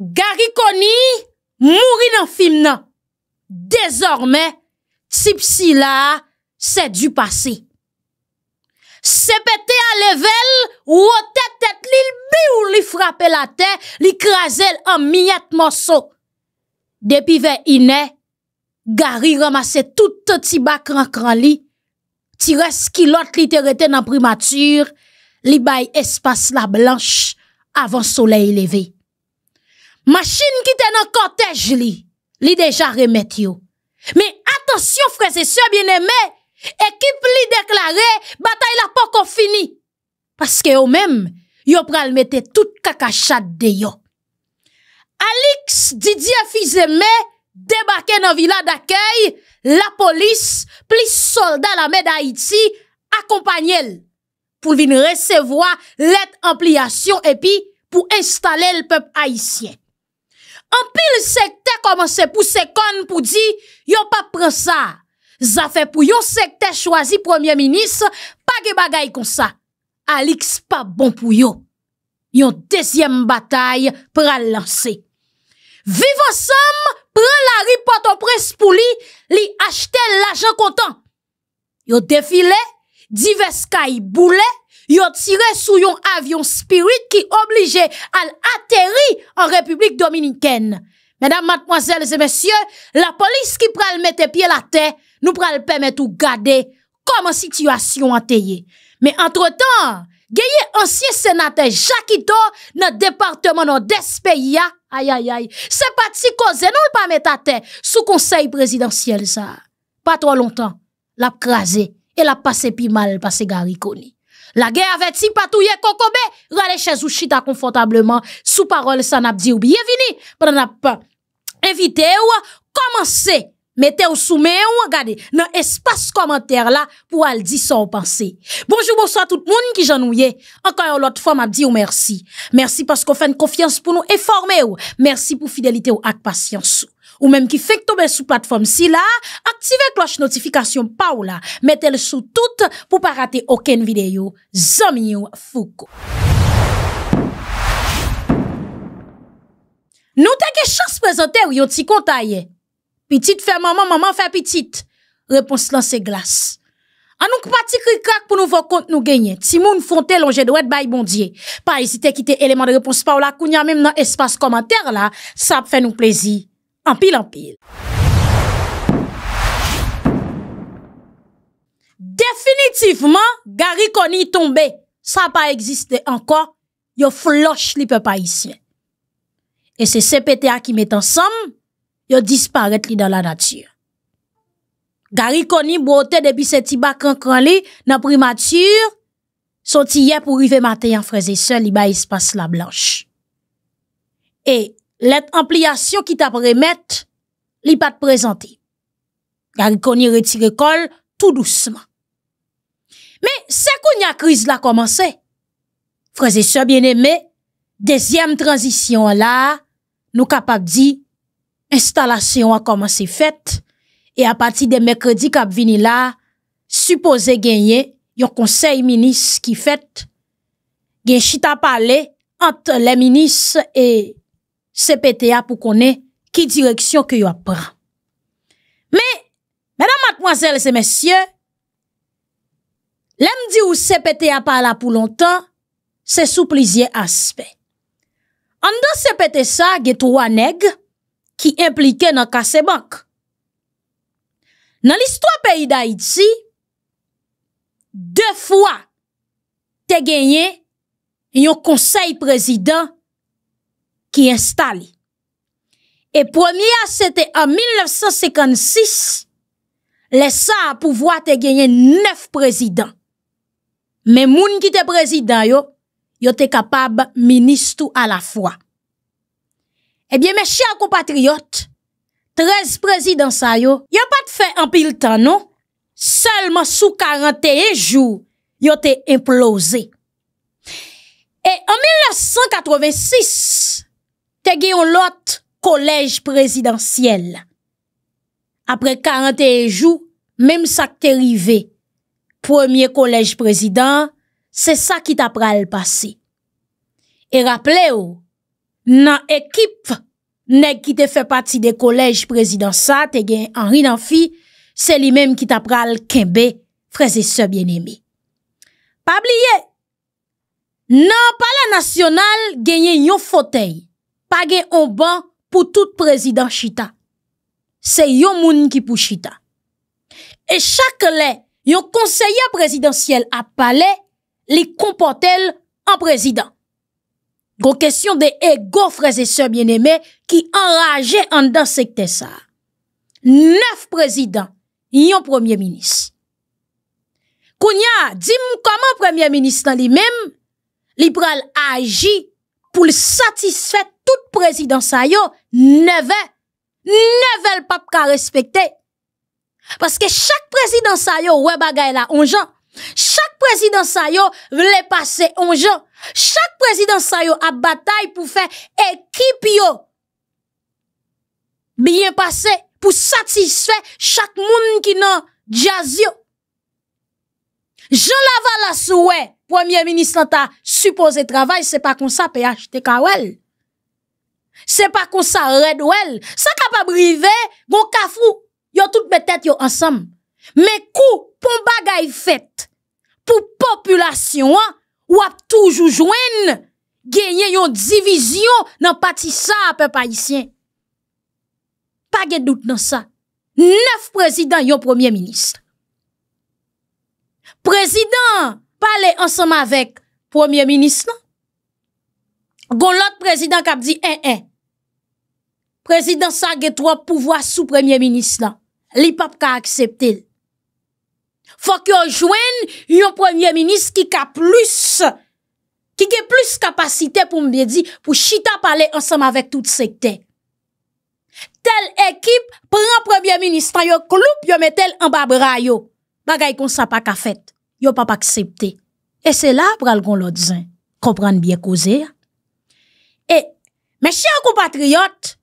Gary mourit dans le film Désormais, type tipsi là c'est du passé. C'est à à level, ou tête-tête, tête, li ou li frappé la tête, li en miettes morceaux. Depuis vers ve iné, Gary ramase tout bac en grand li, ti res ki li te rete li bay espace la blanche avant soleil levé. Machine qui était dans cortège li, li déjà remet yo. Mais attention frères et sœurs bien-aimés, équipe li déclaré bataille la pas fini parce que eux même yo pral mettre tout caca de yo. Alix Didier Fizeme débarqué dans villa d'accueil, la police plus soldats la mère d'Haïti accompagnent pour venir recevoir l'aide ampliation et puis pour installer le peuple haïtien. En pile secteur commence à pousser pour dire, yon pas prend ça. Ça fait pour yon secteur choisi premier ministre, pas de bagay comme ça. Alix pas bon pour yon. une deuxième bataille pour lancer. Vive ensemble, prend la riporte au presse pour lui, li achète l'argent content. Yon défilé, divers kay boulets. Yo tiré sous yon avion Spirit qui obligé à l'atterrir en République Dominicaine. Mesdames, mademoiselles et messieurs, la police qui pral mettre pied la terre, nous pral permettre de garder comment situation a Mais entre-temps, ancien sénateur ancien dans le département département Aïe, aïe, ayayay, C'est pati koze pas pas pa à sou sous présidentiel sa. ça. Pas trop longtemps, l'a kraze, et la passé pi mal, passé gariconi la guerre avait si patouye kokobe, rale chez vous, chita confortablement. Sous parole, ça n'a dit ou bienvenue. Pendant invité ou commencer mettez au soumet ou regardez dans espace commentaire là pour aller dire vous pensez. Bonjour bonsoir tout le monde qui j'ennuie. Encore une autre fois m'a dit ou merci. Merci parce qu'on fait une confiance pour nous et former ou. Merci pour fidélité ou avec patience ou même qui fait tomber sous plateforme si là, activez cloche notification pas mettez-le sous toutes pour pas rater aucune vidéo. Zamiou Foucault. Nous t'as chance présenter ou yon à Petite fait maman, maman fait petite. Réponse lancée glace. An pour kpati pour crac pour nous voir compte nous gagner. longe moun fonte lonje bail bondier pas hésiter à quitter élément de réponse pa ou la kounya même dans espace commentaire là ça fait nous plaisir en pile, en pile. Définitivement, Gary koni tombe. Ça pas existé encore. yo flush li pe haïtien. Et Et CPTA qui met ensemble, yo disparaît li dans la nature. Gary koni bote depuis se ti bakran kran li nan primatyur, hier pour pour matin en frères et sœurs, li ba espace la blanche. Et, l'ampliation qui t'a permis li pas te présenter Gary Kony retire l'école tout doucement mais c'est qu'on y a crise là commencé frères et bien-aimés deuxième transition là nous capable dit installation a commencé faite et à partir de mercredi qu'a venu là supposé gagner un conseil ministre qui fait gen chita entre les ministres et CPTA pou konen ki direksyon ki yo ap pran. Me, mèdam matmoazèl se mèsyè, lèm di ou CPTA pa la pou lontan, se sou plizye aspe. An dan CPTSA, gey to anèg, ki implike nan kase bank. Nan listwa peyi da iti, de fwa, te genyen, yon konsey prezident, ki installi. E promiya, se te an 1956, lesa apouvoa te genyen nef prezident. Men moun ki te prezident yo, yo te kapab ministou a la fwa. Ebyen, eh men chan kompatriot, trez prezident sa yo, yo pat fe an pil tanon, selman sou 41 jou, yo te implose. E an 1986, an 1986, te gen yon lot kolèj presidansyèl. Apre 41 jou, mèm sa te rive, pwèmye kolèj presidans, se sa ki ta pral pasi. E rapple ou, nan ekip, nek ki te fè pati de kolèj presidansat, te gen anri nan fi, se li mèm ki ta pral kèmbe, freze se bien emi. Pabliye, nan pala nasyonal, genyen yon fotey, pa gen on ban pour tout président chita. C'est yon moun ki pou chita. Et chaque conseiller yon à présidentiel président. parlé, li des en président? Gon question de ego sœurs bien-aimés qui enraje en dans ça. ça. Neuf présidents, yon premier ministre. Kounya, dis comment premier ministre lui li même, li pral le pour tout président ne veut, ne neve le pape ka Parce que chaque président sa ouais Chaque président sa yo, vle passer Chaque président sa a bataille pour faire équipe yo. Bien passé pour satisfaire chaque monde qui nan jazz yo. Jean la souhait. premier ministre, ta supposé travail, c'est pas comme ça, PHTKOL. Se pa kon sa red ou el. Sa ka pa brive, gon kafrou, yo tout betet yo ansam. Me kou, pou bagay fet, pou populasyon, wap toujou jwen, genye yon divizyon nan pati sa apè pa isyen. Pa gen dout nan sa. Neuf prezident yon premier ministre. Prezident, pale ansam avek premier ministre. Non? Gon lot prezident kap di en eh, en. Eh, Prezident sa ge tro pouvoa sou premier minist nan. Li pap ka akseptil. Fok yo jwen yon premier minist ki ka plus, ki ge plus kapasite pou mbe di, pou chita pale ansam avèk tout sekte. Tel ekip pran premier minist, tan yo kloup yo metel an bab ray yo. Bagay kon sa pa ka fet. Yo pap akseptil. E se la pral kon lòdzen. Kopran biye koze. E, mèche akou patriyot,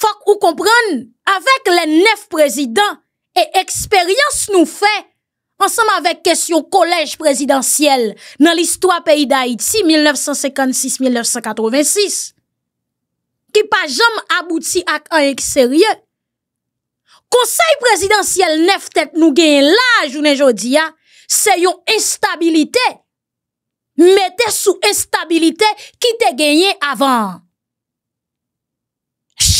Fak ou kompran avèk lè nef prezidant e eksperyans nou fè ansam avèk kesyon kolej prezidansyel nan listwa peyi d'Haïti 1956-1986 ki pa jom abouti ak an ek seryè. Konsey prezidansyel nef tèt nou genye la jounen jodi ya, se yon instabilite mette sou instabilite ki te genye avan.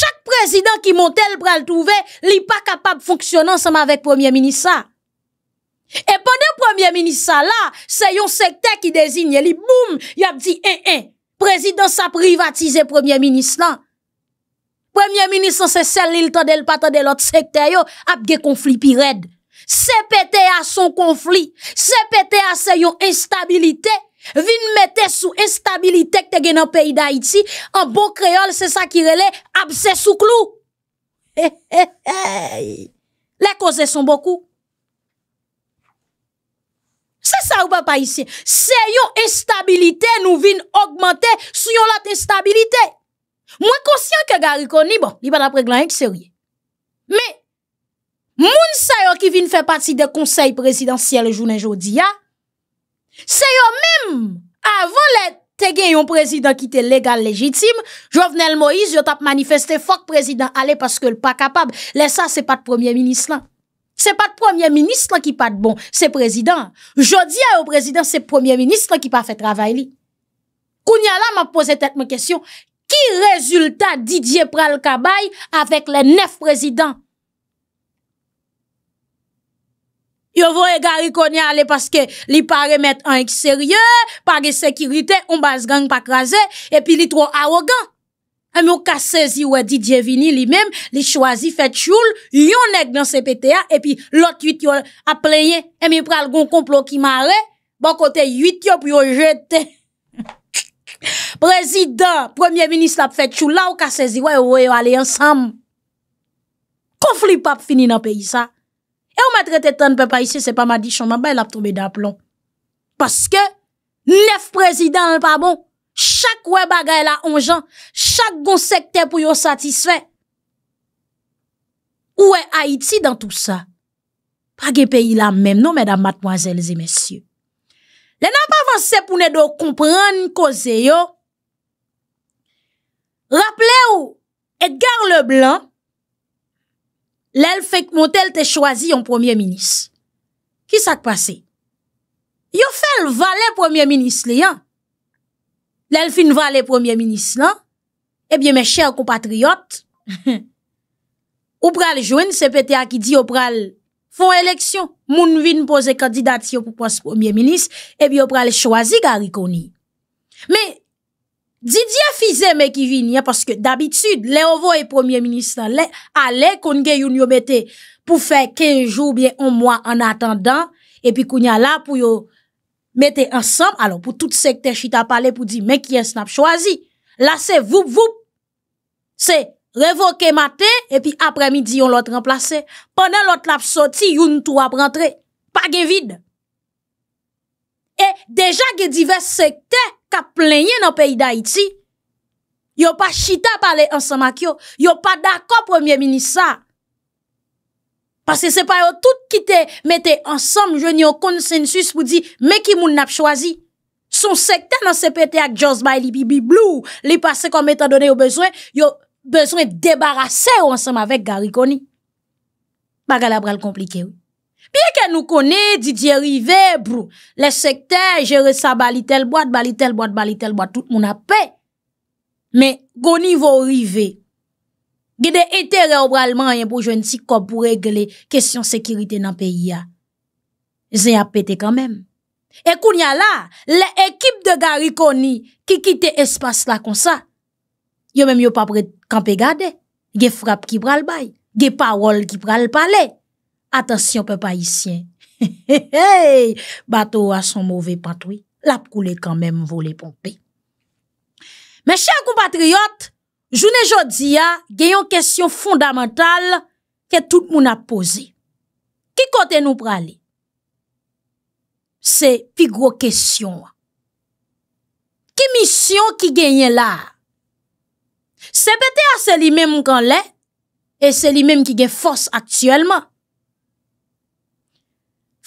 chak prezident ki montel pral touve, li pa kapab fonksyonan seman vek premier minisan. E pwede premier minisan la, se yon sekte ki dezine, li boum, yap di en en. Prezident sa privatize premier minisan. Premier minisan se sel li l tade l patade l ot sekte yo, apge konflik pi red. Se pete a son konflik, se pete a se yon instabilite, Vin mette sou instabilitek te gen an peyi da iti An bon kreol se sa ki rele Abse sou klu Le koze son boku Se sa ou pa pa isye Se yo instabilite nou vin Augmente sou yo lat instabilite Mwen konsyen ke gariko Ni bon, ni ban apre glan ek serye Men Moun se yo ki vin fe pati de konsey Prezidentiel jounen jodi ya Se yo mèm avon le te gen yon prezident ki te legal, legitime, jo vnen l Moïse, yo tap manifeste, fok prezident ale paske l pa kapab, lè sa se pat premier ministre lan. Se pat premier ministre lan ki pat bon, se prezident. Jodi a yo prezident, se premier ministre lan ki pa fè travay li. Kounia la m ap pose tèt mè kèsyon, ki rezultat didye pral kabay avèk le nef prezident? Yo vont gari Konya aller parce que li pas remettre en extérieur, par de sécurité, on bas gang pas craser et puis li trop arrogant. et ou ka ou Didier Vini li même, li choisi fait ils yon nèg dans CPTA et puis l'autre huit, yon a plaigné et mi pral gon complot qui marre, bon côté 8 yo yon jeté. Président, premier ministre la fait choul ou ka ou ouais ouais aller ensemble. Conflit pas fini dans pays ça. Lè e ou mè trete tan pe pa isye, se pa mè di chan, mè bè lè ap tobe da plon. Paske, nef prezident lè pa bon, chak wè bagay la onjan, chak goun sekte pou yo satisfè. Ou wè Haiti dan tout sa, pa gen peyi la mèm non, mè dam matmoazèl zè mèsyou. Lè nan pa avanse pou nè do komprèn ko zè yo, rap lè ou, et gar le blan, Lèl fèk motèl te chwazi yon premier minis. Ki sa k pasè? Yo fèl valè premier minis lè yon. Lèl fin valè premier minis lan. Ebyè mè chèr kou patriyot. Ou pral jwen se pète akidiyo pral fon eleksyon. Moun vin pose kandidat yo pou pos premier minis. Ebyè ou pral chwazi gari koni. Mè. Didye fize mèk i vini an, paske d'abitud, le ovo e premier ministan, le ale konge yon yo mette, pou fe kenjou bie an mwa an atandan, epi konya la pou yo mette ansam, alon pou tout sekte chita pale, pou di mèk yon snap chwazi. La se voup voup, se revoke mate, epi apremidi yon lot remplase. Ponen lot lap soti, yon tou ap rentre, pa gen vide. E deja gen diverse sekte, ka plenye nan peyi da iti, yo pa chita pale ansama kyo, yo pa dako premier ministre sa. Pase se pa yo tout ki te mette ansam, jweni yo konsensus pou di, meki moun nap chwazi, son sekta nan sepete ak Joss Miley, bibi blue, li pase kon metta donen yo bezwen, yo bezwen debarase yo ansama vek gari koni. Bagalabral komplike yo. Piye ke nou kone didye rive brou, le sekte jere sa bali tel boat, bali tel boat, bali tel boat tout moun ap pe men goni vo rive gede etereobralman yon boujwen si kop pou regle kesyon sekirite nan pe ya zey ap pete kanmem ekoun ya la, le ekip de gari koni ki kite espas la kon sa yo menm yo papre kampe gade ge frap ki pral bay, ge parol ki pral pale Atensyon pe pa isyen. He he he, bato a son mouve patwi. Lap koule kan menm voule pompe. Men chen kou patriyot, jounen jodi ya, genyon kesyon fondamental ke tout moun ap pose. Ki kote nou prale? Se pi gro kesyon wa. Ki misyon ki genyen la? Se bete a seli menm kan len e seli menm ki gen fos aktuelman.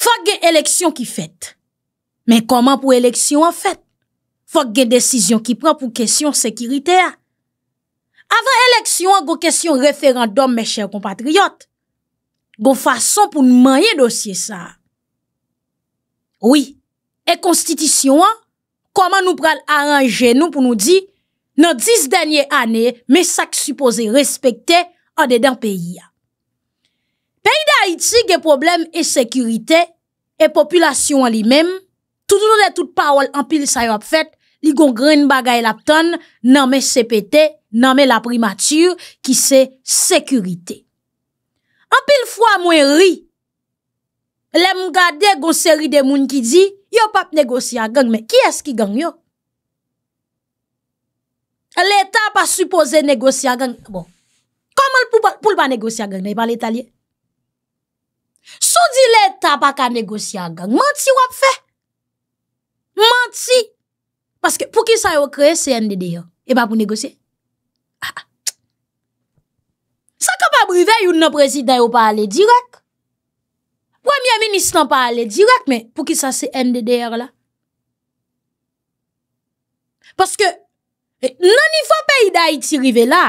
Fak gen eleksyon ki fèt, men koman pou eleksyon an fèt? Fak gen desisyon ki pran pou kesyon sekirite an? Avan eleksyon an, go kesyon referandom men chèv kompatriot. Go fason pou nou manye dosye sa. Oui, e konstitisyon an, koman nou pral aranje nou pou nou di, nan dis denye anè, men sak supose respekte an dedan peyi an? Peyi da iti ge problem e sekurite, e populasyon an li mem, toutoune toutpawal anpil sayop fet, li gongren bagay lap ton, nanme CPT, nanme la primature, ki se sekurite. Anpil fwa mwen ri, lem gade gonseri de moun ki di, yo pap negosya geng, men ki eski geng yo? L'Etat bon. pa suppose negosya geng, bon, koman pou l'ba negosya geng, ne pa l'Etalye? Sou dile ta pa ka negosye a gang, manti wap fe? Manti! Paske pou ki sa yo kreye, se endede yo. E ba pou negosye? Ah, ah. Sa ka pa brive, yon nan prezident yo pa ale direk. Premier ministre nan pa ale direk, men pou ki sa se endede yo la. Paske, eh, nan nifon peyda iti rive la,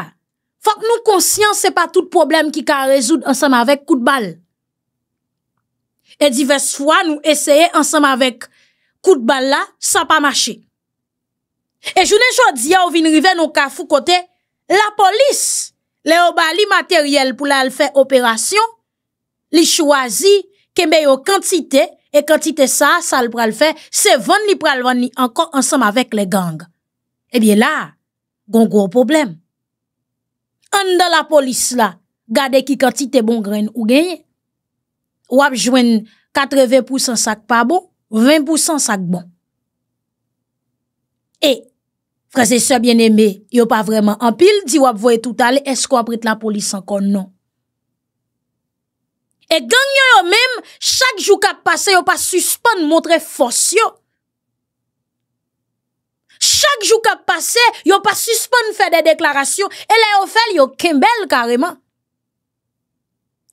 fok nou konsyans se pa tout problem ki ka rezoud ansam avek kout bal. E divers fwa nou eseye ansam avèk kout bal la, sa pa mache. E jounen jodi ya ou vin rive nou ka fou kote, la polis le oba li materyel pou la al fè operasyon, li chwazi ke meyo kantite, e kantite sa sal pral fè, se von li pral von li ankon ansam avèk le gang. Ebyè la, gon gwo problem. An dan la polis la, gade ki kantite bon gren ou genye. Wap jwen 80% sak pa bo, 20% sak bon. E, frasesya bien eme, yo pa vreman ampil, di wap voye tout ale, esko wap rit la polis ankon non. E ganyan yo mem, chak jou kap pase, yo pa suspon moun tre fos yo. Chak jou kap pase, yo pa suspon fè de deklarasyon, e la yo fèl yo kembel kareman.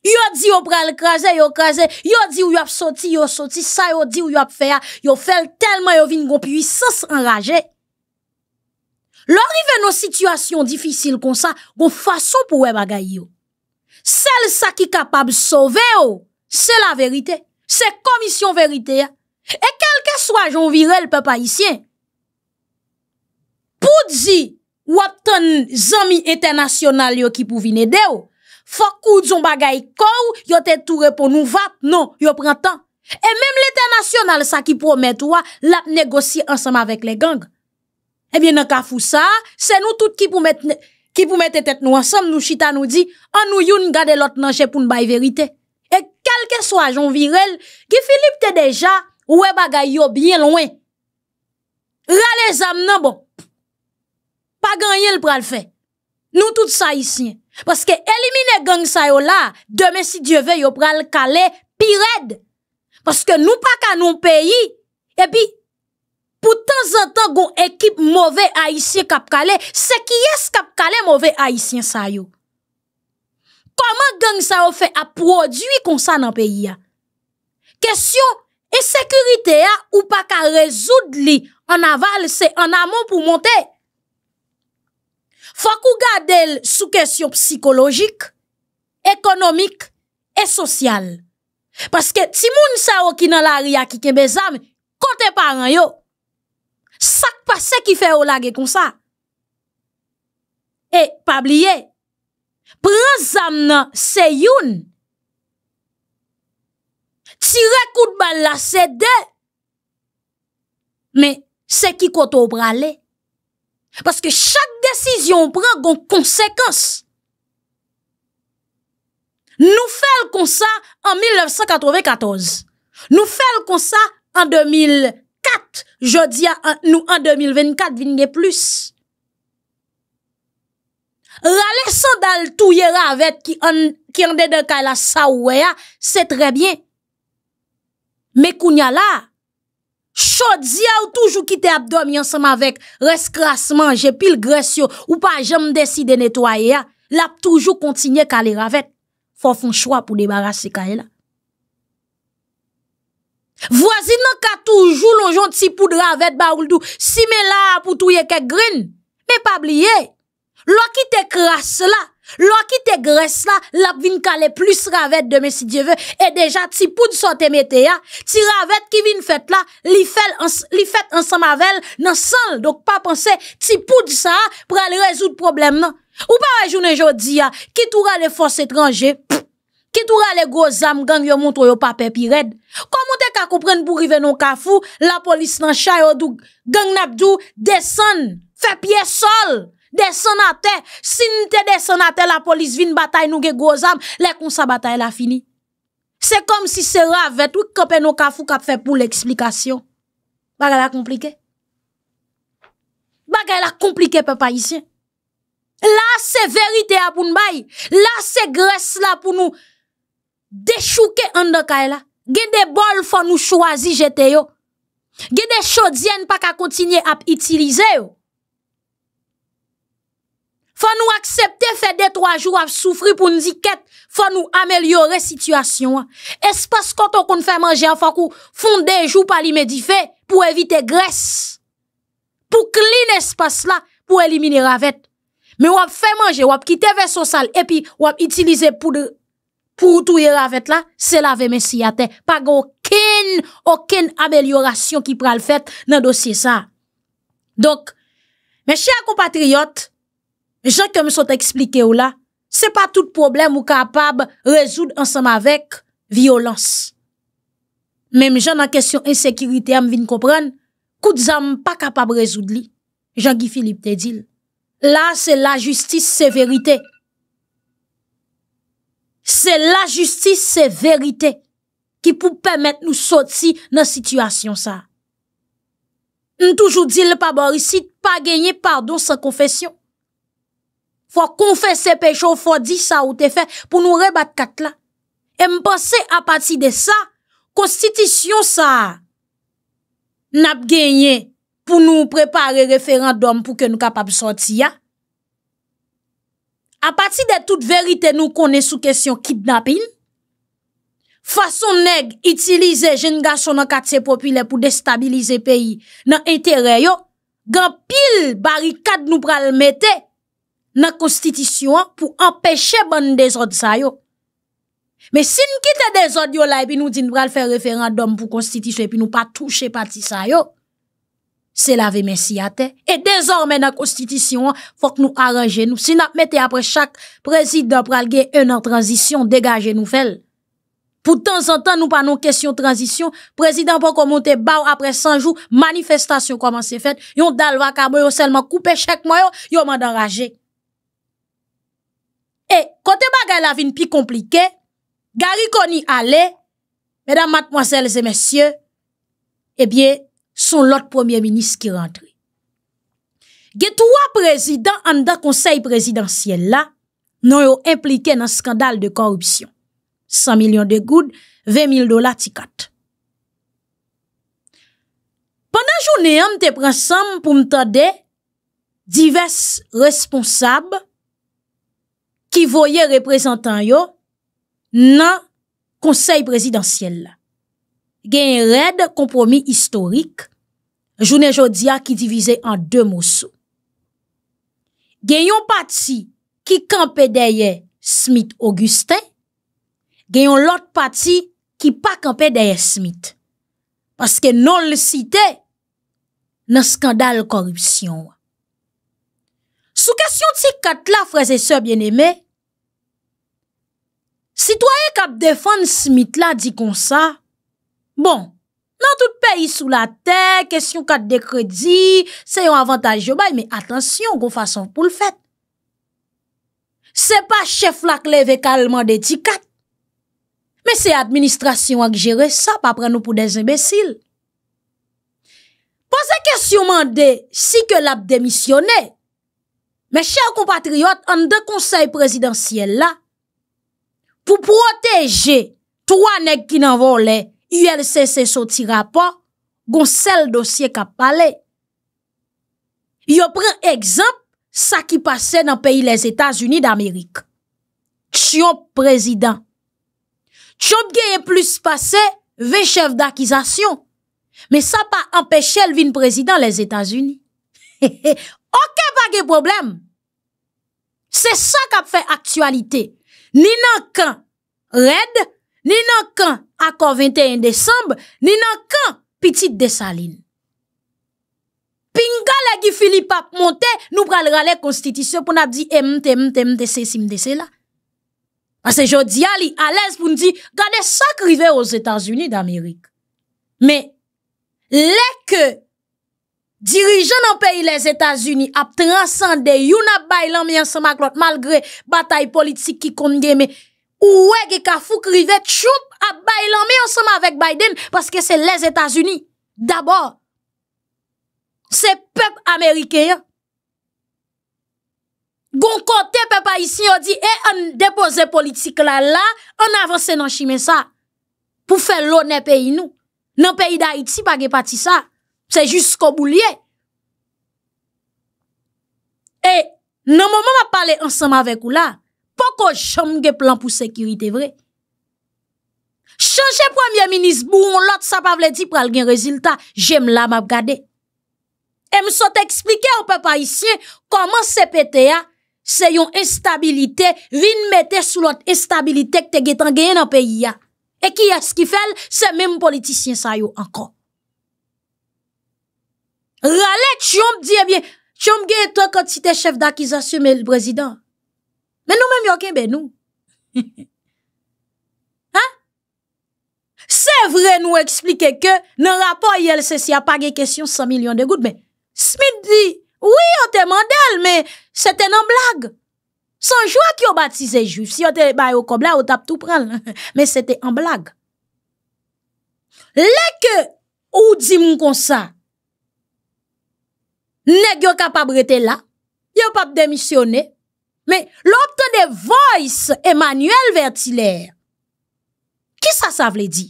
Yo di yo pral kaze, yo kaze, yo di ou yo ap soti, yo soti, sa yo di ou yo ap fea, yo fel telman yo vin gon piwisans anraje. Lo rive nou situasyon difisil kon sa, gon fwa sou pou we bagay yo. Sel sa ki kapab sove yo, se la verite, se komisyon verite ya. E kelke swa joun virel pe pa isyen, pou di wap ton zami etenasyonal yo ki pou vin ede yo, Fok ou dzon bagay kou, yo te toure pou nou vat, non, yo pran tan. E menm l'Etat nasyonal sa ki pou omet ouwa, lap negosi ansam avèk le gang. Ebyen nan ka fousa, se nou tout ki pou mette tet nou ansam, nou chita nou di, an nou youn gade lot nan chepoun bay verite. E kalke soajon virel, ki Filip te deja, ouwe bagay yo byen louen. Rale zam nan bon, pa ganyen l pral fe. Nou tout sa isyen. Parce que éliminer gang ça là, demain si Dieu veut, yo pral calé pire. Parce que nous pas qu'à nous pays et puis pour temps en temps gon équipe mauvais haïtien cap calé, c'est qui est cap calé mauvais haïtien ça yo. Comment gang ça fait à produire comme ça dans pays ya? Question insécurité ya ou pas qu'à résoudre en aval c'est en amont pour monter. Fakou gade el sou kesyon psikolojik, ekonomik, e sosyal. Paske ti moun sa wakina la ria ki kebe zam, kote paran yo. Sak pa se ki fe o lage kon sa. E, pabliye, pran zam nan se youn. Ti rekout bal la se de. Me, se ki koto brale. Paske chak desisyon pran goun konsekons. Nou fel kon sa an 1994. Nou fel kon sa an 2004. Je di an nou an 2024 vin gen plus. Rale sa dal touye ravet ki an dede kaila sa ouwe ya. Se trebyen. Mekoun ya la. Chod zi a ou toujou ki te abdom yon seman vek, res krasman, jepil gresyo ou pa jem desi de netwaye a, la pou toujou kontinye kale ravet, fon fon chwa pou debarase kaje la. Vwazi nan ka toujou lonjon ti poud ravet ba ouldou, si men la apoutouye kek grin, me pabliye, lo ki te kras la. Lwa ki te gres la, lap vin ka le plus ravet de mesi diyeve. E deja, ti poud so te meteya. Ti ravet ki vin fet la, li fet ansamavel nan sol. Dok pa panse, ti poud sa, pral rezout problem nan. Ou pa wajounen jodi ya, ki toura le fos etranje, ki toura le goz am gang yo moun to yo pape pi red. Komou te ka koupren pou rive nou kafou, la polis nan chay odou gang nabdou desan, fepye sol. Desanate, sin te desanate la polis vin batay nou ge gozam Lè kon sa batay la fini Se kom si se ravet wik kopè nou kafou kap fè pou l'eksplikasyon Bagay la komplike Bagay la komplike pe pa isye La se verite apoun bayi La se gres la pou nou Deshuke an dekay la Gede bol fò nou chwazi jetè yo Gede chodjen pa ka kontinye ap itilize yo Fwa nou aksepte fè dè trojou wap soufri pou nzikèt, fwa nou amelyore situasyon wap. Espas konton kon fè manje, an fwa kou fonde jou pali medifè, pou evite gres. Pou kline espas la, pou elimine ravèt. Men wap fè manje, wap kite ve son sal, epi wap itilize poudre, pou touye ravèt la, se lave men siyate. Pag okèn, okèn amelyorasyon ki pral fèt, nan dosye sa. Donk, men chè akou patriyot, Jan kem son te eksplike ou la, se pa tout problem ou kapab rezoud ansanm avek, violans. Mem jan nan kesyon insekiritè am vin kompran, kout zanm pa kapab rezoud li. Jan Guy Philippe te dil, la se la justis se verite. Se la justis se verite ki pou pemet nou soti nan situasyon sa. N toujou dil pa borisi pa genye pardon sa konfesyon. Fwa konfese pechon, fwa di sa ou te fe pou nou rebat kat la. E mpase apati de sa, konstitisyon sa, nap genyen pou nou prepare referandum pou ke nou kapap soti ya. Apati de tout verite nou konen sou kesyon kidnapil, fason neg itilize jen gason nan kate popile pou destabilize peyi nan entere yo, gan pil barikad nou pralmete nan konstitisyon pou empèche bonn de zot sa yo. Me si nkite de zot yo la, epi nou din pral fè referan dom pou konstitisyon, epi nou pa touche pati sa yo, se la ve mesi ate. E dezorme nan konstitisyon, fòk nou aranje nou. Si nan mette apre chak, prezident pral ge unan tranzisyon, degaje nou fel. Pou tan zan tan nou panon kèsyon tranzisyon, prezident pou komonte bav apre san jou, manifestasyon koman se fèt, yon dal wakaboyon selman koupe chekmoyon, yon man dan raje. E, kote bagay la vin pi komplike, gari koni ale, medan matmozèl zè mèsyè, e bie, son lot premier minis ki rentri. Ge twa prezident an da konsey prezidentiyel la, nou yo implike nan skandal de korupsyon. 100 milyon de goud, 20 mil dola tikat. Panan jounè, an te pransam pou mta de divers responsabes ki voye reprezentan yo nan konsey presidansyel la. Gen yon red kompromi istorik, jounen jodia ki divize an de mousou. Gen yon pati ki kampe deye Smith-Augustin, gen yon lot pati ki pa kampe deye Smith, paske non le site nan skandal korupsyon wa. sou kesyon ti kat la, freze se bien eme. Sitoyen kat defan si mit la, di kon sa, bon, nan tout peyi sou la te, kesyon kat de kredi, se yon avantaj yo bay, me atensyon, kon fason pou l'fet. Se pa chef la kleve kalman de ti kat, me se administrasyon ak jere sa, pa pre nou pou des imbesil. Po se kesyon mande, si ke lap demisyone, Men chèv kompatriot, an de konsey prezidansyèl la, pou proteje to anèk ki nan vò lè, yè lè sè sè sò ti rapò, gon sè l dosyè ka pale. Yò pren ekzamp sa ki pase nan peyi lè Etats-Unis d'Amerik. Tsyon prezidans. Tsyon gè yè plus pase, vè chèv d'akizasyon. Men sa pa anpeche el vin prezidans lè Etats-Unis. He he he. Aucun problème. problème. C'est ça ça fait fait actualité. Ni nan qu'un red, ni nan qu'un accord 21 décembre, ni nan kan petite desaline. Pinga a monté, nous ap monte, Nous pour nous dire pou nap di mte si emte, se là. se la. à jodi a li pour nous ça qui arrivait aux aux états unis d'Amérique. Mais les que Dirijan nan peyi les Etats-Unis ap transcende yon ap baylan mi ansama klot malgre batay politik ki kondye me. Ouwege ka fukri vet choup ap baylan mi ansama vek Biden paske se les Etats-Unis. Dabor, se pep Amerike ya. Gon kote pepa isi yo di e eh, an depoze politik la la an avanse nan chime sa. Pou fe lonen peyi nou. Nan peyi da iti pa ge pati sa. c'est jusqu'au qu'on voulait. Et, non, moment m'a parlé ensemble avec vous là, pourquoi j'aime plan pour sécurité vrai? Changer premier ministre, un l'autre, ça pas dire pour un résultat, j'aime la m'a regarder. Et me sont expliqué au peuple haïtien, comment PTA c'est une instabilité, vine mettez sous l'autre instabilité que t'es gagné dans le pays, Et qui est-ce qui fait, c'est même politicien, ça y encore. Rale, tchom di, tchom ge eto konti te chef d'akizasyon me l-brezidant. Men nou men myokin be nou. Ha? Se vre nou eksplike ke, nan rapor yel se si apage kesyon 100 milyon de gout, men. Smith di, oui, o te mandel, men, se ten an blag. Sanjwa ki yo batize juv, si o te baye o kobla, o tap tou pral. Men se ten an blag. Leke, ou di moun konsan, Ne gyo kapab rete la, yo pap demisyone, me lopte de voice Emmanuel Vertilè. Ki sa sa vle di?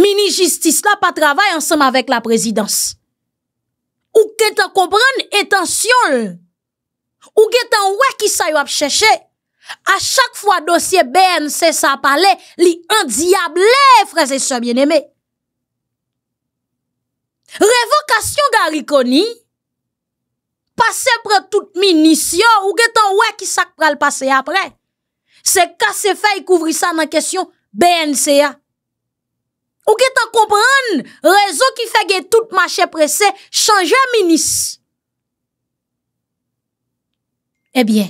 Mini justice la pa travay ansam avèk la prezidans. Ou ke tan kompran etansyon, ou ke tan wè ki sa yop chèche, a chak fwa dosye BNC sa pale, li endiab lè freze se bienemè. revokasyon ga rikoni, pase pre tout minis ya, ou ge tan wè ki sak pre l'pase apre, se kase fè y kouvri sa nan kesyon BNCA, ou ge tan kompran rezo ki fè ge tout mache pre se, chanje a minis. E eh bie,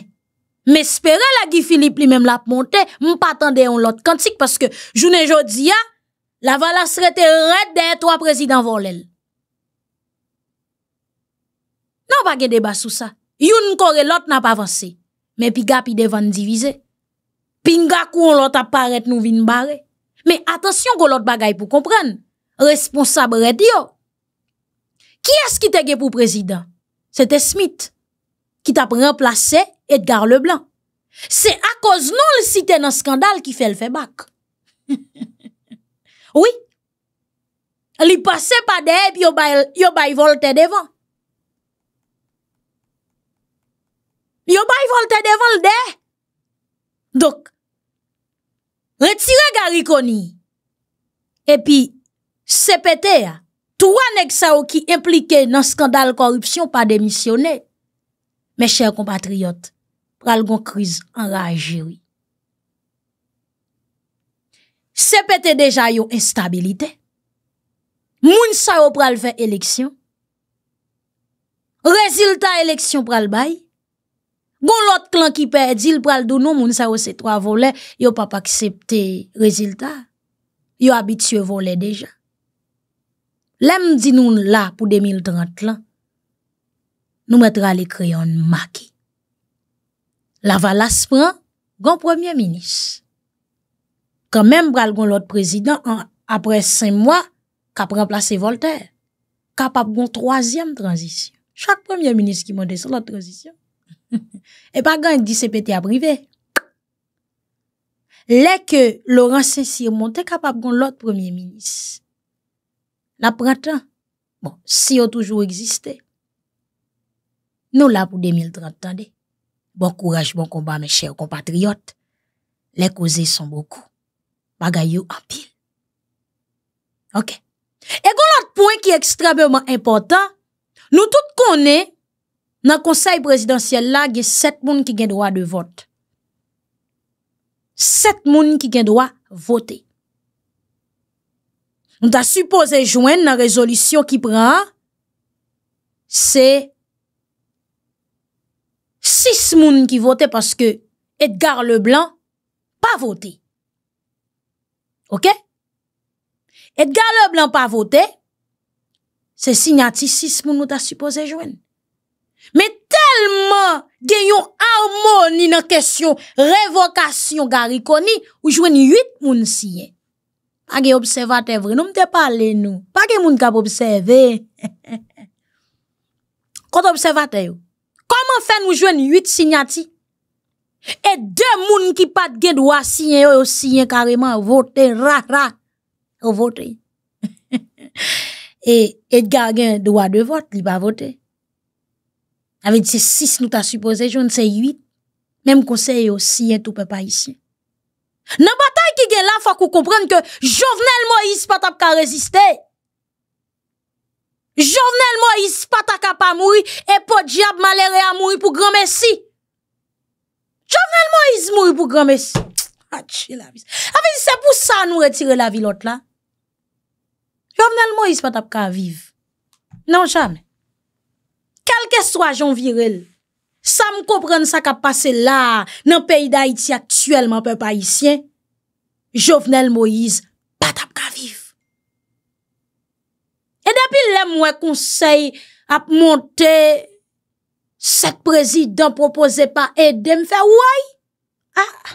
me spere la gi Filip li mem la ponte, m pa atende yon lot kantik, paske jounen jodi ya, la vala sre te red den to a prezidant vol el. on pas de débat sur ça. Youn coré l'autre n'a pas avancé. Mais puis gapi devant diviser. Pinga kou l'autre apparaît nous vin barrer. Mais attention que l'autre bagaille pour comprendre. Responsable radio. Qui est-ce qui t'a pour président? C'était Smith qui t'a remplacé Edgar Leblanc. C'est à cause non le cité un scandale qui fait le fait bac. oui. il passe pas derrière puis yo bay devant. Yo bay volte devol de. Dok, retire gari koni. E pi, sepete ya, tou an ek sa ou ki implike nan skandal korupsyon pa demisyone. Me chèr kompatriot, pral gon kriz an ray jiri. Sepete deja yo instabilite. Moun sa ou pral ven eleksyon. Rezultat eleksyon pral bayi. bon l'autre clan qui perd il pral de nou moun sa trois se volets il yo pa pa résultat. résultat. Yo habitué volet déjà... Lem dit nous là... Pour 2030 nous mettra les crayons marqués... maki. La valas pran, premier ministre quand même pral gon lot président... Après 5 mois... mois, qu'a remplacé Voltaire. capable gon troisième transition chaque premier ministre qui monte sur la transition Et pas gang c'est pété à privé. les que Laurent Saint-Cyr capable gon l'autre l'autre premier ministre La printemps bon, si on toujours existé nous là pour 2030 attendez Bon courage bon combat mes chers compatriotes les causes sont beaucoup Bagayou en pile Ok. et et l'autre point qui est extrêmement important, nous tout connaissons nan konsey prezidansyel la, ge set moun ki gen doa de vote. Set moun ki gen doa vote. Nou ta suppose jwen nan rezolisyon ki pran, se sis moun ki vote, paske Edgar Leblanc pa vote. Ok? Edgar Leblanc pa vote, se sinati sis moun nou ta suppose jwen. Mais tellement, gagnons harmonie dans question révocation Gariconi, ou jouen 8 moun siye. Pas de observateur, vrai, nous ne parlé nous. Pas de moun kap observé. Quand observateur, comment fait nous jouen 8 signati? Et deux moun qui pas de droit siye, ou sien carrément, vote, ra, ra, ou vote. Et Edgar gagne droit de vote, il va voter avec ces six, nous t'as supposé, je ne sais huit. Même conseil aussi, est tout peu pas ici. Dans bataille qui est là, faut qu'on comprenne que Jovenel Moïse pas t'a résister. Jovenel Moïse pas t'a pas mourir et pas diable malheur à mourir pour grand merci. Jovenel Moïse mourir pour grand merci. Ah, la vie. Avec, ah, c'est pour ça, nous retirer la vie l'autre là. Jovenel Moïse pas t'a vivre. Non, jamais. kelke so ajon virel, sa m kopren sa kap pase la, nan peyi da iti aktuelman pe pa isyen, Jovenel Moïse pat ap kavif. E depi lemwe konsey ap monte, sep prezident propose pa edem fe woy, ah,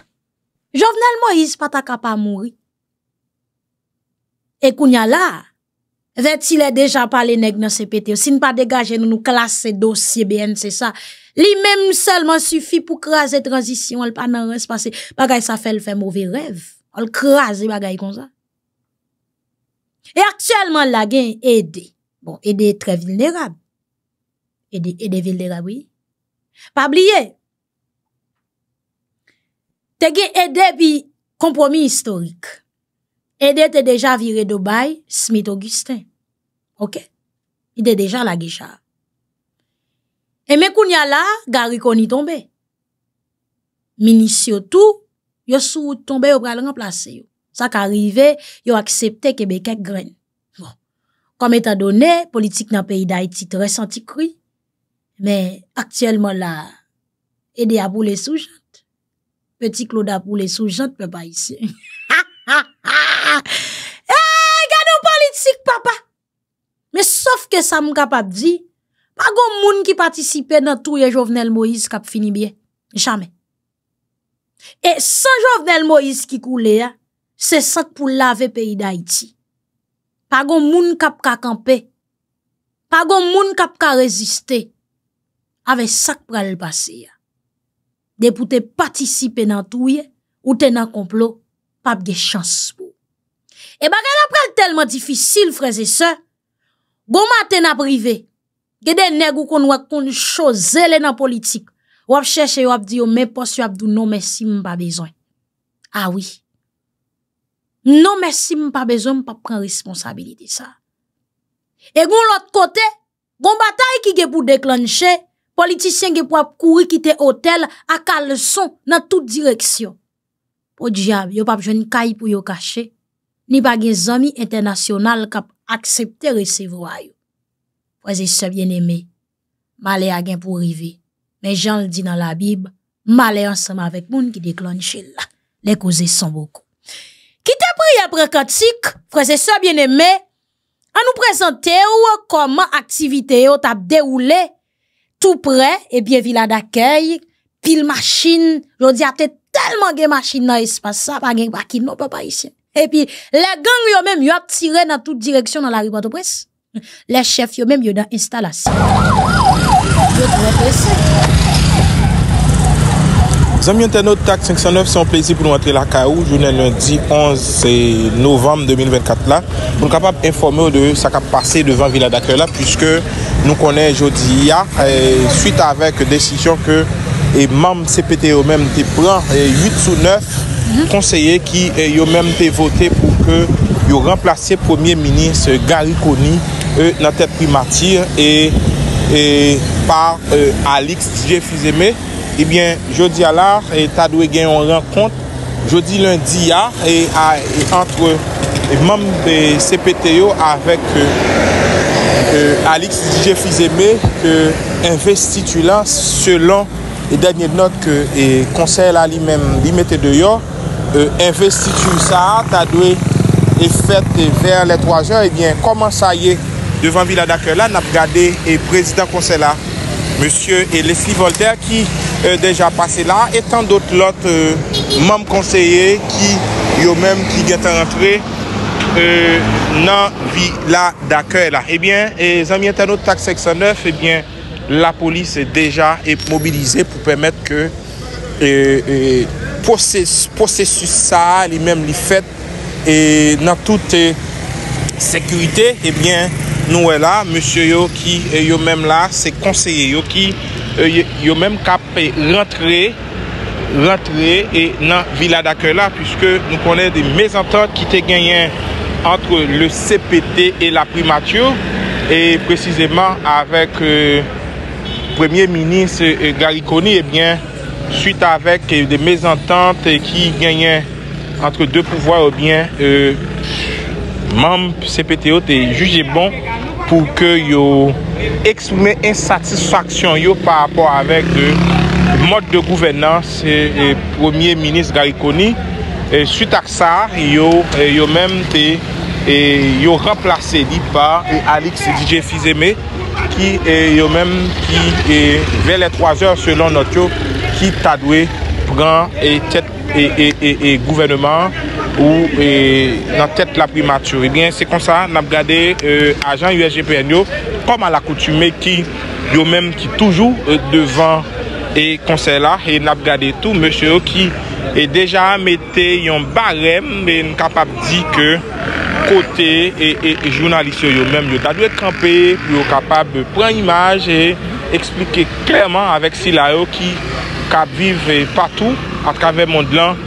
Jovenel Moïse pat ak ap amouri. E kounya la, Vet il a déjà parlé nèg dans CPT. Si nous pas dégager nous nous classer dossier BNC, c'est ça. lui même seulement suffit pour craser transition, elle pas dans parce que gars, ça fait le fait mauvais rêve. On les bagay comme ça. Et actuellement la gain aidé. Bon, aidé très vulnérable. Aidé aidé vulnérable oui. Pas oublier. T'es gain aidé puis compromis historique. Et était déjà viré de Smith Augustin. OK? Il était déjà la Guichard. Et mais qu'on y a là, Gary connit tombé. Minisio tout, yo sou tombé, yo pral remplacer yo. Ça ils ont accepté Québec grain. Bon. Comme étant donné, politique dans le pays d'Haïti très senti cri. Mais actuellement là, aide à pour sous jante. Petit Claude à pour sous sous peut pas ici. Haaa, ah! eee, eh, gado politik papa. Me sof ke sa m kap ap di, pa goun moun ki patisipe nan touye jovenel Moïse kap finibye. Jamen. E sa jovenel Moïse ki koule ya, se sak pou lave peyi da iti. Pa goun moun kap ka kampe, pa goun moun kap ka reziste, ave sak pral basè ya. De pou te patisipe nan touye, ou tenan komplop, pap ge chans pou. E bagan aprel telman difisil freze se, gomate bon na prive, gede negu kon wakon chosele na politik, wap cheshe wap diyo, me pos yo ap do non mersi mpa bezon. Awi, ah non mersi mpa bezon, mpa pren responsabilite sa. E goun lot kote, gombatay ki ge pou deklanche, politisyen ge pou ap kouri kite hotel, akal son nan tout direksyon. O diyab, yo pap jweni kayi pou yo kache, Ni bagen zomi internasyonal kap aksepte resevwa yo. Fwese sebyen eme, male agen pou rive. Men jan l di nan la bib, male ansama vek moun ki deklonjela. Le kouze son boko. Ki te pri aprekatik, fwese sebyen eme, an nou prezante ou, koman aktivite yo tap dewule, tout pre, ebyen eh vila d'akey, pil machin, yo di ate telman gen machin nan espasa bagen bakin nou papayisyen. epi la gang yo men yo ap tire nan tout direksyon nan la ripatopres la chef yo men yo nan installas Zanm yon tenot tak 509 se yon plezi pou nou atre la kaou jounen lundi 11 novem 2024 la pou nou kapap informe de sa kap pase devan vila dake la puisque nou konen jodi ya suite avek desisyon ke eh, mam CPTO men te pran 8 sou 9 konseye ki eh, yo menm te vote pou ke yo remplase premier minis Garikoni eh, nan te primatir e eh, par Alix Djefizeme ebyen jodi alar ta dwe gen yon renkont jodi lundi yar entre membe CPTO avek Alix Djefizeme investitula selon denye not konseye la li menm li mette deyo investitou sa, ta dwe efete ver le 3 jan, ebyen, koman sa ye, devan vila da ke la, nap gade, e prezident konse la, monsye, e lesi Voltaire, ki deja pase la, etan dot lot, mam konseye, ki yo mem ki getan rentre, nan vila da ke la. Ebyen, e zanmien tanot tak seksan 9, ebyen, la polis e deja, e mobilize pou pemet ke, e, euh, e, euh, posè sus sa, li mèm li fèt, e nan tout e, sekurite, eh nou wè la, mèsyo yo ki e yo mèm la, se konseye yo ki yo mèm kap rentre nan vila dakè la, pwiske nou konè de mèzantan ki te genyen antre le CPT e la primatio, e precizèman avèk euh, premye minis euh, Garikoni, e eh bèn suite avèk de mèzantante ki gènyè antre dè pouvoi ou bè euh, mèm CPTO te jujè bon pou kè yo ekspoumè insatisfaksyon yo par apò avèk mòt de gouvenans premier minis Garikoni suite ak sa yo mèm te yo remplase di par Alix Dijefizeme ki yo mèm ki vè lè troazèr selon not yo ki ta dwe pran e et e, e, gouvernement ou nan tet la primature. Ebyen, se konsa, nap gade ajan USGPN yo, kom al akoutume ki yo menm ki toujou devan e konser la, e nap gade tout monshe yo ki e deja mette yon barem, men kapap di ke kote e jounalise yo menm. Yo ta dwe krampi, yo kapap pran imaj, e eksplike klerman avek sila yo ki kap vive eh, patou, atk ave mond lan,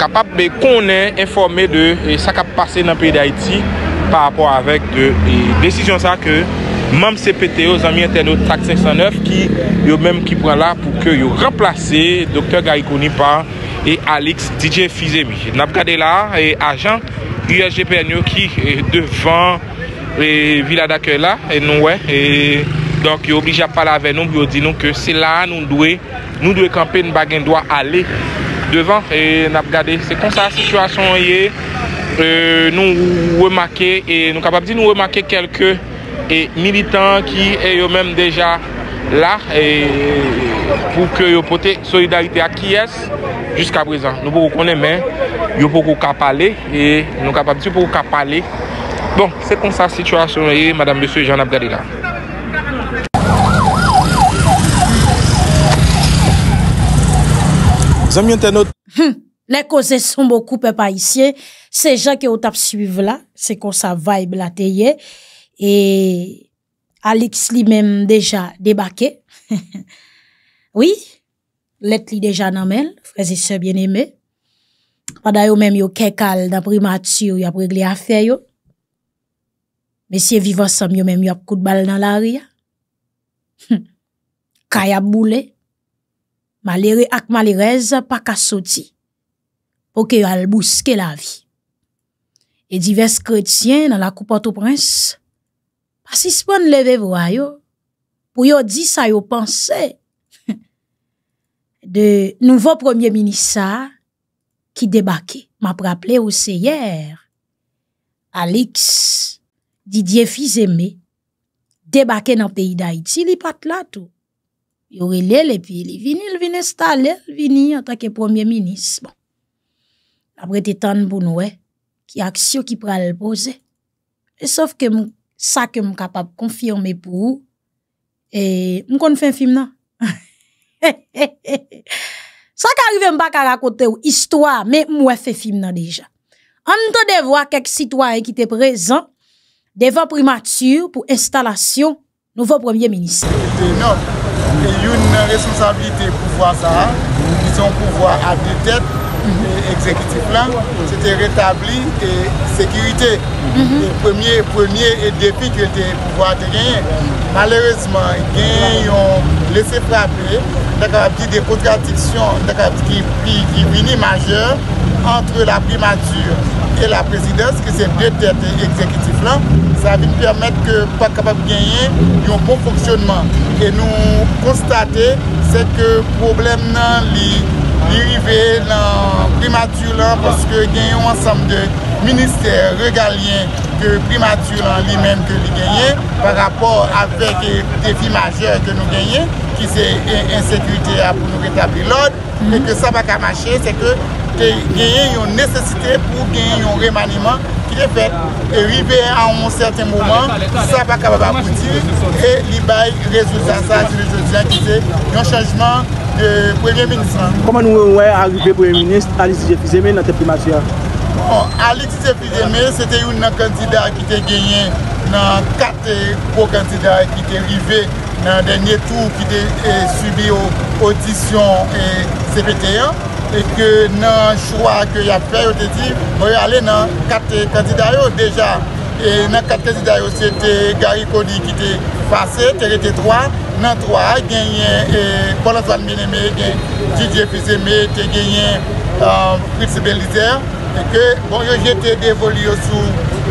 kapap konen informe de sa kap pase nan peyi de Haiti pa rapor avek de eh, desisyon sa ke mam CPTO, zami interno TAC 509, ki yo men ki pran la pou ke yo remplase Dr. Gaye Kouni pa eh, Alex DJ Fizemi. Nap kade la ajan, USG PNU ki devan vila da ke la, nou we e Donk yo oblija pa la ve euh, nou, yo di nou ke se la nou dwe, nou dwe kampe, nou bagen dwa ale devan. E nap gade, se kon sa situasyon ye, nou remake, nou kapap di nou remake kelke militant ki yo menm deja la, pou ke yo pote solidarite aki yes, jiska prezan. Nou pou kone men, yo pou kou kapale, nou kapap di pou kou kapale. Donk, se kon sa situasyon ye, madame beso, yo jan ap gade la. Hum, les causes sont beaucoup, peuple haïtien. Ces gens qui ont suivi là, c'est qu'on sa vibe là, Et Alex lui-même déjà débarqué. oui, l'être li déjà dans frère frère. et soeur bien aimé Pendant yon même a kekal dans primature, a après l'affaire yo. yon. Messieurs vivants, yon même yon coup de balle dans la ria. Hum, Kaya boule malere ak malerez pa ka soti, pour al bouske la vie. Et divers chrétiens dans la d'Auto-Prince, prince pas si leve Pour pour pou yo di sa yo pensé de nouveau premier ministre qui débarque. Ma rappelé ou seyer. Alix Didier Fizeme, dans dans le pays d'Haïti, li pat là tout il est et puis il est venu, il vient installer, il vient en tant que premier ministre. Bon. Après, tu temps pour nous, qui action qui prend le poser. Et sauf que ça que je suis capable de confirmer pour vous, et je fait un film là. ça qui arrive, je ne raconter une histoire, mais je fait un film déjà. En tant de voir quelques citoyens qui étaient présents devant primature pour installation nouveau premier ministre. yon resonsabili mhm. te pouvwa sa son pouvwa api tet ekzekitif lan se te retabli te sekirite premye premye depi pouvwa te genye malerezman genye yon lese frapi dek api dek potratiksyon dek api ki wini maje antre la primatur E la prezidens ki se dè tètè ekzekitif lan, sa vin permèt ke pa kapap genyen yon bon fonksyonman. E nou konstate se ke problem nan li rive, nan primatur lan, poske genyen wansam dèk. Ministère regalien de primaturan li menm de li genyen par rapport avèk de fi majeur de nou genyen ki se insekwite apou nou retabli lòd e ke sa baka mache se ke genyen yon nesesite pou genyen yon remaniman ki le fèk e ribè an moun certain mouman sa baka babapouti e li bay rezultatsan di rezultat ki se yon chanjman de premier ministèr Koman nou wè a ribè premier ministèr alisye ki zeme nan te primaturan? Bon, Alex Fizeme se te yon nan kanzidary ki te genyen nan kat pro kanzidary ki te rive nan denye tou ki te subi ou audition CPT1 E ke nan choua ke ya preyo te di, mwen yon ale nan kat kanzidary ou deja E nan kat kanzidary ou se te gari kodi ki te fase, te rete 3 Nan 3 genyen, kon antoan mene me genye DJ Fizeme, te genyen Fritz Belizer Bon, yo jete devoli yo sou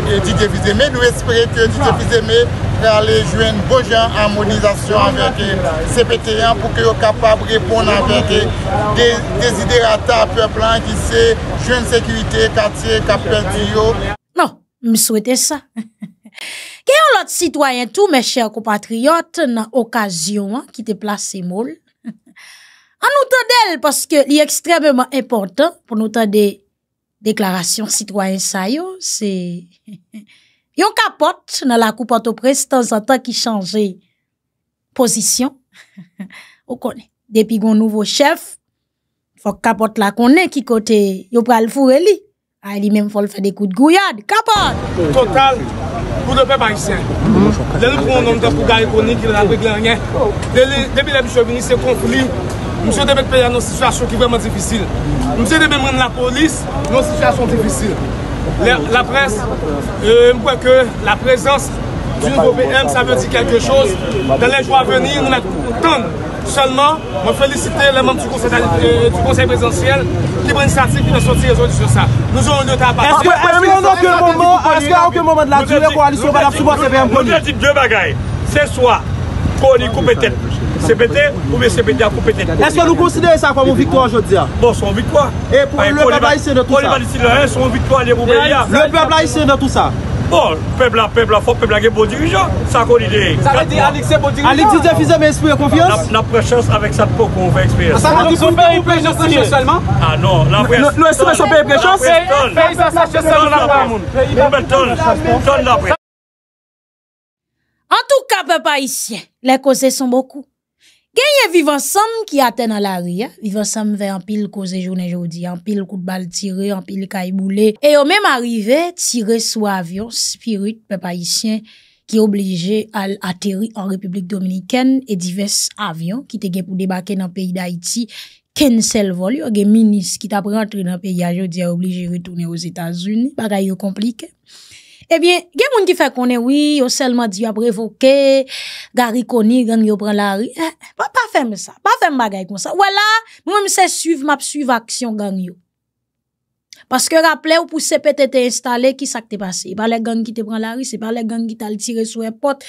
di e, devise me, nou esprete di devise me, ve alè jwen bojan amonizasyon anverte eh, sepe teryen pou ke yo kapab repon anverte desiderata pe plan ki se jwen sekwite katse kapel di yo. Non, mi souwete sa. Ke yon lot sitwayen tou, me chèr ko patriyot, nan okasyon ki te plase se mol. Anoutan del, paske li ekstrememan impotant, pou anoutan de Deklarasyon sitwoyen sa yo, se yo kapot nan la koupan to prez tan an tan ki chanje pozisyon. Depi gon nouvo chef, fok kapot la konen ki kote yo pral fure li. A li menm fòl fè dekout gouyad, kapot! Total, kou depe bayisen. Lè mhm. lè pou moun anke pou gaye konen ki lè la pek lè angen. Lè lè, depi lè bi chòbini se konpou li yo. Mse Demet Peyan, nou situasyon ki vreman defisil. Mse Demet men la polis, nou situasyon defisil. La pres, e, mwen kwa ke la prezans du nouvo PM sa ve di kekè chos, dan lè jou aveni, nou mè kontan. Seleman, mwen felicite lèman du konsey prezantiyel ki prensati ki mè soti rezolvi sou sa. Nou zon lèta apapre. Est-ce ki anke moment de la djouè koalisyon vanaf soubwa se PM poli? Mwen dè di djouè bagay. Se swa, kou li koupe tèt. Se bete, pou mè se bete a koupete. Est-ce que nous considé sa fameux victoire aujourd'hui? Bon, son victoire. Et pour le peuple haïsien de tout ça? Pour le peuple haïsien de tout ça? Bon, peuple a fort, peuple a guet beau bon dirigeant. Sa bon colide. Vous avez dit Alexe, c'est beau dirigeant? Alexe, vous avez fait mes souhaits et confiance? La prescience avec sa peau qu'on veut expier. A ça, vous pouvez le faire, je sais seulement. Ah non, la prescience. Le souhait, je sais seulement. La prescience. La prescience. La prescience. La prescience. La prescience. La prescience. La prescience. La prescience. La pres Gagne Vivant ensemble qui atteint dans la rue, eh? Vivant ensemble vers en pile cause journée aujourd'hui, en pile coup de balle tiré, en pile caille boulet, et au même arrivé tiré sous avion spirit, peuple haïtien, qui obligé à atterrir en République Dominicaine et divers avions qui étaient pour débarquer dans le pays d'Haïti, qu'un seul vol, un ministre qui t'a pris dans le pays, aujourd'hui, obligé de retourner aux États-Unis, bagaille compliqué. compliquée. Ebyen, gen moun ki fè konen wii, yo selman diyo ap revoke, gari koni, gang yo pran la ri, pa fèm sa, pa fèm bagay kon sa. Wala, moun mwen se suv map suv aksyon gang yo. Paske rapple ou pou se pete te instale, ki sa k te pase? E ba le gang ki te pran la ri, se ba le gang ki tal tire sou e pot,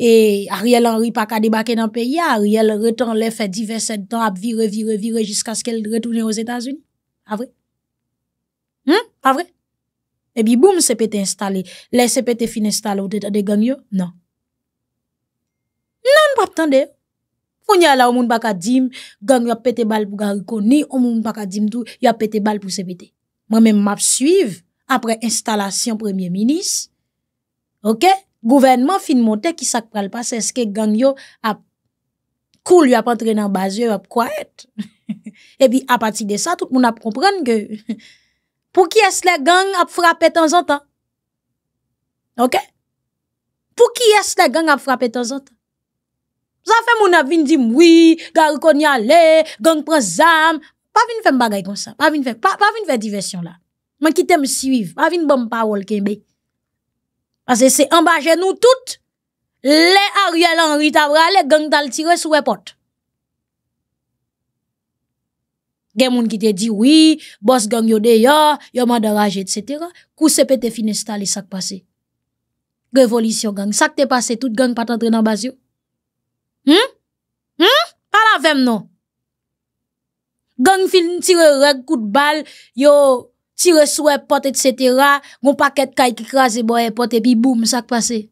e a riel an ri pa ka debake nan peyi, a riel retan le fè divè sèd tan ap vire, vire, vire, jiska skèl retounen yo zétazouni, a vre? Hmm? A vre? Et puis, boum, CPT installé. Les CPT fin installé, ou t'es gang yo? Non. Non, ne pas attendre. On y a là, on moun baka dim, gang yo pété balle pour Gariko, ni on moun baka dim tout, Il a pété balle pour CPT. Moi-même, m'a suivre, après installation premier ministre. OK? Gouvernement fin monter qui s'ak pas passe, est-ce que gang yo a cool, lui a pas entré dans base, y a quoi être? Et puis, à partir de ça, tout le monde a que, pour qui est-ce que les gangs a frappé de temps en temps? OK? Pour qui est-ce que les gangs frappent? frappé de temps en temps? Ça fait mon avis, dire « oui, gars, gang prend zame, Pas vine faire bagarre comme ça. Pas vine faire, pas, pas faire diversion là. Mais qui t'aime suivre. Pas de bon parole, kembe. Parce que c'est en nous toutes. Les Ariel Henry, t'as les gangs t'as le tiré sous les portes. Gen moun ki te di, oui, boss gang yo deya, yo madarage, etc. Kou se pete fin installe sak passe. Révolution, gang. Sak te passé, tout gang pas entre dans la yo. Hmm? Hmm? la femme, non. Gang fin tire reg, de balle, yo tire sou pot, etc. Gon paket kay ki boye pot, et puis boum, sak passe.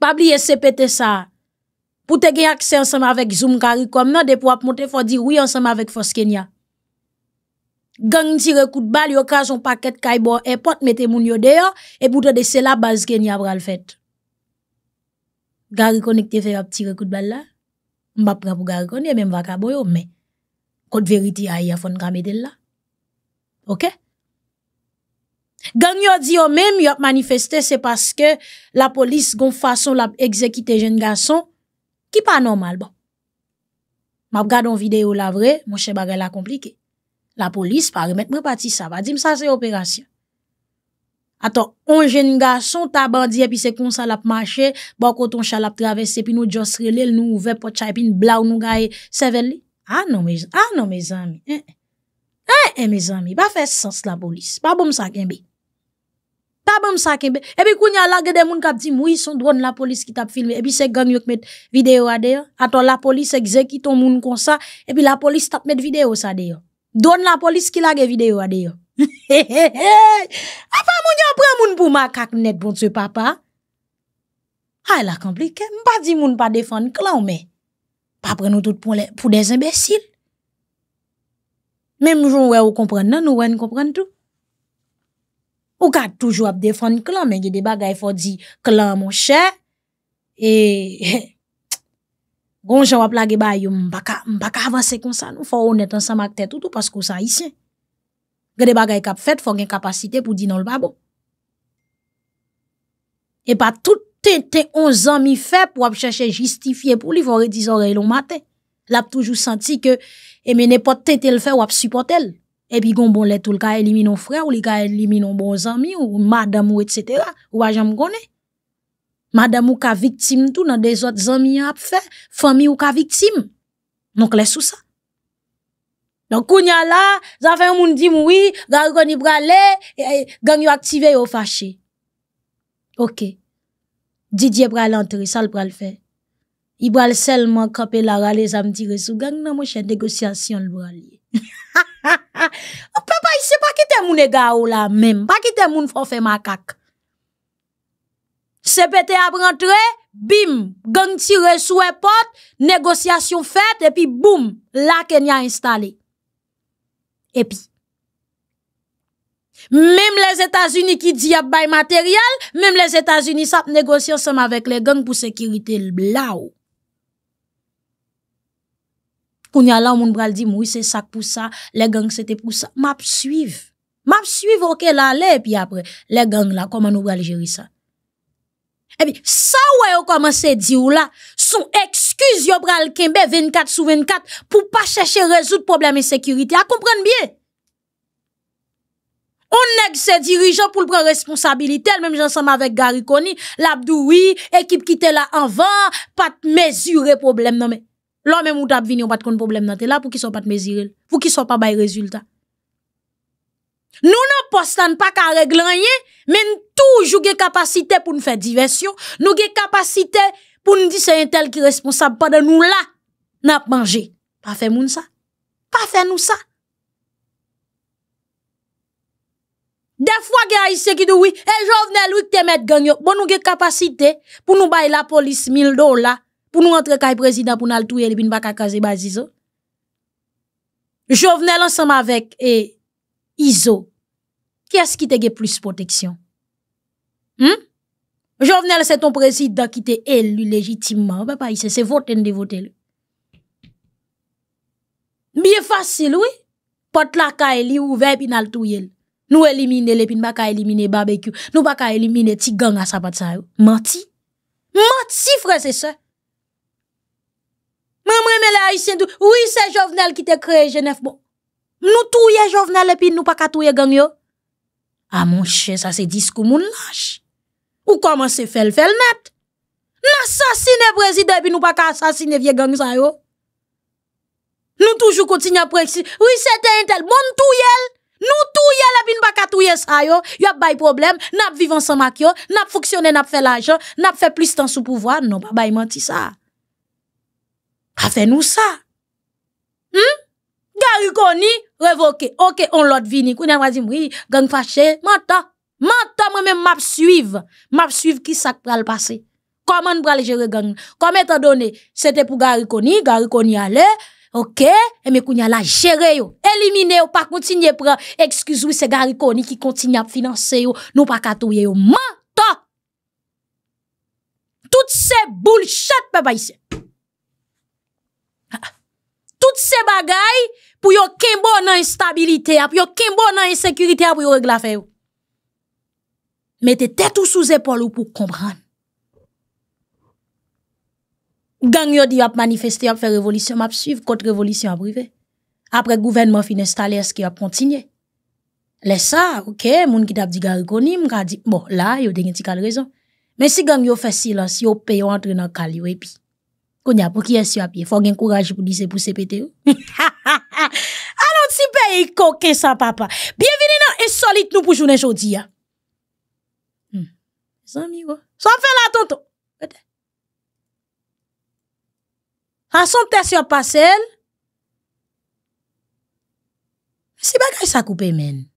Pabli se pete ça pour te que accès ensemble avec Zoom Caricom non des pour monter faut dire oui ensemble avec Force Kenya gang tire coup de balle occasion son paquet kaibo et pote, mettez moun yo dehors et pour de cela base Kenya bral fait Gari connecté fait un petit coup de balle là on va prendre pour Gari même va yo mais code vérité a ya fon kamete là OK Gang yo dit, yo même yo manifester c'est parce que la police gon façon l'a exécuter jeune garçon Ki pa normal ba? Bon. Mab gade yon videyo la vre, monshe bagay la komplike. La polis pa remet mwen pati sa va, di msa se operasyon. Ato, on jen nga son ta bandye, pi se kon salap mache, ba koton salap travese, pi nou josre le, nou ouve po chay, pi nou bla ou nou gaye, sevel li. A, nou me zanmi, e, e, e, me zanmi, ba fe sens la polis, pa bom sa gen bi. Ta bom sa kembe. E pi koun ya lag e de moun kap di mou yi son dwan la polis ki tap filme. E pi se ganyok met video a deyo. Aton la polis ekzekiton moun kon sa. E pi la polis tap met video sa deyo. Dwan la polis ki lage video a deyo. Afan moun yon pre moun pou makak net bon se papa. Ha el a komplike. Mba di moun pa defan klan mè. Pa pre nou tout pou des imbesil. Mè mou joun wè ou kompren nan ou wè nou kompren tout. Ou ka toujou ap defon klan, men gen de bagay fò di klan mò chè, e gonj wap la geba yon mbaka avanse kon sa nou, fò ou net an samak tè toutou pas kon sa isyen. Gen de bagay kap fèt fò gen kapasite pou di nan l babo. E pa tout ten ten onzan mi fèp wap chèche justifiye pou li, fò re dizore yon matè. L ap toujou senti ke eme ne pot ten ten l fèp wap supportèl. epi gon bon letou l ka elimino frè ou li ka elimino bon zami ou madame ou etc. Ou wajan m gone? Madame ou ka viktim tou nan de zot zami ap fe, fami ou ka viktim. Non kles ou sa? Non kounya la, zan fe yon moun di moui, gang yon i brale, e, e, gang yon aktive yon fache. Ok. Didye brale antre, sa l brale fe. I brale selman kapel la rale, zan m dire sou, gang nan mou chen degosyasyon l brale. Hi! Ha ha ha, pe pa yise pa kite moun e ga ou la men, pa kite moun fò fè makak. Sepete ap rentre, bim, gang tire sou e pot, negosyasyon fèt, epi boom, la ken ya installe. Epi. Menm les Etats-Unis ki di ap bay materyal, menm les Etats-Unis sap negosyons seman vek le gang pou sekirite lbla ou. Kounya la, ou moun bral di, moui se sak pou sa, le gang se te pou sa. Map suiv. Map suiv, ok, la le, pi apre, le gang la, koman ou bral jiri sa. Ebi, sa wè yo koman se di ou la, son ekskuse yo bral kenbe 24 sou 24, pou pa chèche rezout probleme sekurite. A komprende bie? On neg se dirijan pou l'pran responsabilite, el mèm jansam avèk Garikoni, Labdoui, ekip ki te la anvan, pat mèzure probleme nan mè. Lò mè mout ap vini ou pat kon problem nan te la pou ki sou pat mezirel. Pou ki sou pa bay rezultat. Nou nan postan pa ka reglanye, men toujou ge kapasite pou nou fe diversyon. Nou ge kapasite pou nou di se yon tel ki responsab pa de nou la nap manje. Pa fe moun sa? Pa fe nou sa? De fwa ge aise ki douwi, e jovne lou ki te met ganyo, bon nou ge kapasite pou nou bay la polis mil do la pour nous entrer le président pour nous touyer et puis nous pas caser Bazizo. Jovenel ensemble avec et Iso. Qui est-ce qui te plus protection? Hmm? Jovenel c'est ton président qui t'est élu légitimement. Papa, bah, bah, il c'est voter de voter. Bien facile, oui. Porte la caille li ouvert puis nous touyer. Nous éliminer les puis nous pas éliminer barbecue. Nous pas éliminer tigang gang à sa ça. Menti. Menti frère c'est ça. Même elle a Oui, c'est Jovenel qui t'a créé Genève. Bon. Nous les Jovenel et puis nous pas qu'à touye gang yo. Ah mon cher ça c'est discours mon lâche. Ou comment se fait le fait net? le président et puis nous pas qu'à assassiner vieux gang ça yo. Nous toujours continuons à Oui, c'était un tel. Bon touye Nous puis nous bin baka pas ça yo, des problèmes. Nous vivons sans vivre Nous mak yo, N'a l'argent, nous l'argent. plus de temps sous temps sous pouvoir. non pas il menti ça. A fe nou sa. Hmm? Garikoni, revoke. Ok, on lot vini. Kounen wazi mwi, gang fache. Manta. Manta, mwen men map suive. Map suive ki sak pral pase. Koman pral jere gang. Koman etadone. Sete pou garikoni, garikoni ale. Ok, eme kounen la jere yo. Elimine yo, pa kontinye pran. Ekskiz wise garikoni ki kontinye ap finanse yo. Nou pa katouye yo. Manta. Tout se bullshit pe bayise. Poum. ces bagailles pour yon kembo nan instabilité, pour yon kembo nan insécurité, pour yon regla la mettez Mette tête ou sous épaule ou pour comprendre. Gang yon di yon manifesté, yon fait révolution, m'ap suivre contre révolution à privé. Après gouvernement fin installé, est-ce qu'il a continué? Laisse ça, ok, moun ki tap di gariconi, m'ka dit bon, là, yon de gen raison. Mais si gang yon fait silence, yon paye yon entre dans kal yon et puis. Qu'on y a pour qui est sur pied? Faut qu'on courage pour dire pour CPT. Allons, si pays e coquin ça, papa. Bienvenue dans solide, nous pour journée aujourd'hui. hein hmm. amis, quoi. Sans faire la tonton. À son test sur celle C'est pas que ça coupe, men.